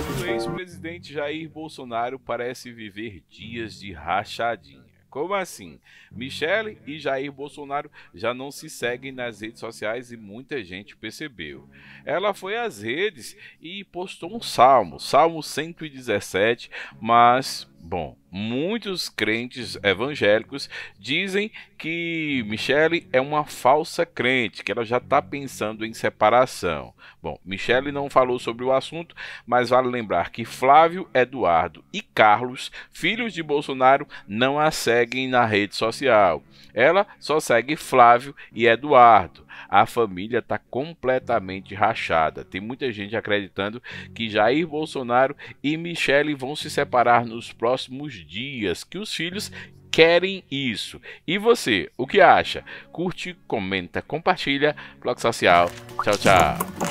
família do ex-presidente Jair Bolsonaro parece viver dias de rachadinha. Como assim? Michele e Jair Bolsonaro já não se seguem nas redes sociais e muita gente percebeu. Ela foi às redes e postou um salmo, Salmo 117, mas Bom, muitos crentes evangélicos dizem que Michele é uma falsa crente, que ela já está pensando em separação. Bom, Michele não falou sobre o assunto, mas vale lembrar que Flávio, Eduardo e Carlos, filhos de Bolsonaro, não a seguem na rede social. Ela só segue Flávio e Eduardo a família está completamente rachada. Tem muita gente acreditando que Jair Bolsonaro e Michele vão se separar nos próximos dias, que os filhos querem isso. E você, o que acha? Curte, comenta, compartilha. Bloco Social. Tchau, tchau.